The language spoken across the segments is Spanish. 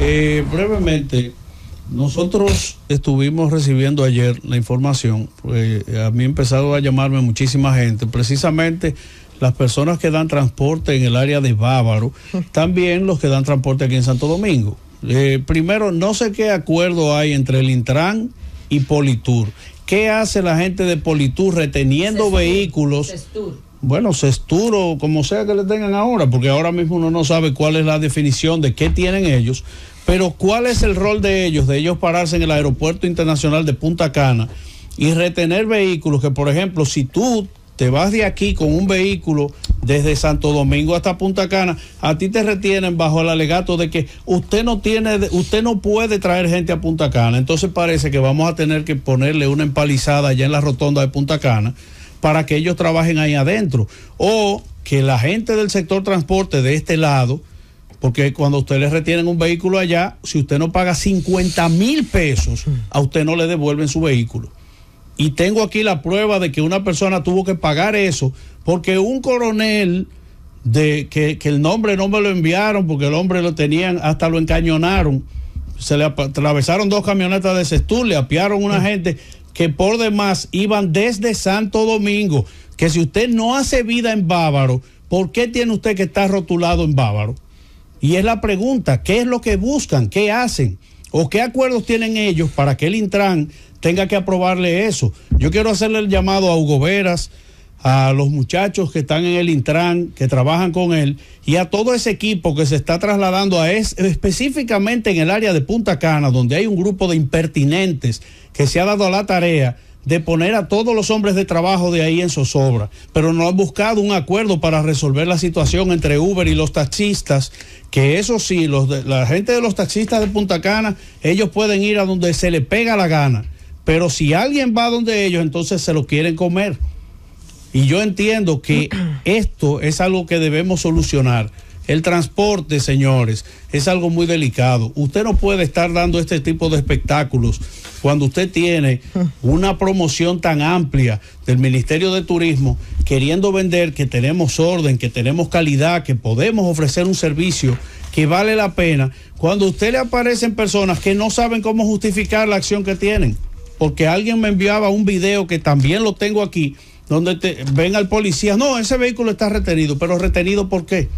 Eh, brevemente, nosotros estuvimos recibiendo ayer la información, eh, a mí empezado a llamarme muchísima gente, precisamente las personas que dan transporte en el área de Bávaro, también los que dan transporte aquí en Santo Domingo. Eh, primero, no sé qué acuerdo hay entre el Intran y Politur. ¿Qué hace la gente de Politur reteniendo vehículos? bueno, sexturo, como sea que le tengan ahora, porque ahora mismo uno no sabe cuál es la definición de qué tienen ellos, pero cuál es el rol de ellos, de ellos pararse en el aeropuerto internacional de Punta Cana y retener vehículos que, por ejemplo, si tú te vas de aquí con un vehículo desde Santo Domingo hasta Punta Cana, a ti te retienen bajo el alegato de que usted no tiene, usted no puede traer gente a Punta Cana. Entonces parece que vamos a tener que ponerle una empalizada allá en la rotonda de Punta Cana para que ellos trabajen ahí adentro. O que la gente del sector transporte de este lado, porque cuando usted le retienen un vehículo allá, si usted no paga 50 mil pesos, hmm. a usted no le devuelven su vehículo. Y tengo aquí la prueba de que una persona tuvo que pagar eso, porque un coronel de que, que el nombre no me lo enviaron, porque el hombre lo tenían, hasta lo encañonaron se le atravesaron dos camionetas de Sestur, le apiaron una gente que por demás iban desde Santo Domingo, que si usted no hace vida en Bávaro, ¿por qué tiene usted que estar rotulado en Bávaro? Y es la pregunta, ¿qué es lo que buscan? ¿Qué hacen? ¿O qué acuerdos tienen ellos para que el Intran tenga que aprobarle eso? Yo quiero hacerle el llamado a Hugo Veras, a los muchachos que están en el Intran, que trabajan con él, y a todo ese equipo que se está trasladando a es, específicamente en el área de Punta Cana, donde hay un grupo de impertinentes que se ha dado la tarea de poner a todos los hombres de trabajo de ahí en zozobra, pero no han buscado un acuerdo para resolver la situación entre Uber y los taxistas, que eso sí, los de, la gente de los taxistas de Punta Cana, ellos pueden ir a donde se les pega la gana, pero si alguien va donde ellos, entonces se lo quieren comer. Y yo entiendo que esto es algo que debemos solucionar. El transporte, señores, es algo muy delicado. Usted no puede estar dando este tipo de espectáculos cuando usted tiene una promoción tan amplia del Ministerio de Turismo queriendo vender que tenemos orden, que tenemos calidad, que podemos ofrecer un servicio que vale la pena, cuando usted le aparecen personas que no saben cómo justificar la acción que tienen. Porque alguien me enviaba un video que también lo tengo aquí donde te, ven al policía, no, ese vehículo está retenido, pero retenido ¿por qué?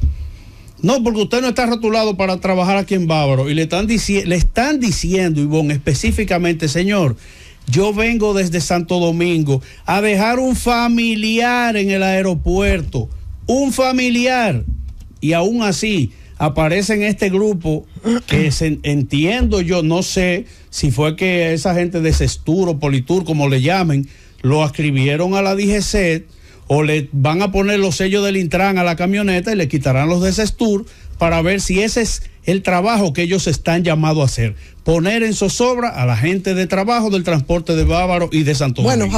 No, porque usted no está rotulado para trabajar aquí en Bávaro y le están, le están diciendo, Ivonne, específicamente, señor, yo vengo desde Santo Domingo a dejar un familiar en el aeropuerto, un familiar, y aún así aparece en este grupo que entiendo yo, no sé si fue que esa gente de o Politur, como le llamen, lo escribieron a la DGC o le van a poner los sellos del Intran a la camioneta y le quitarán los de Sestur para ver si ese es el trabajo que ellos están llamados a hacer, poner en zozobra a la gente de trabajo del transporte de Bávaro y de Santo bueno,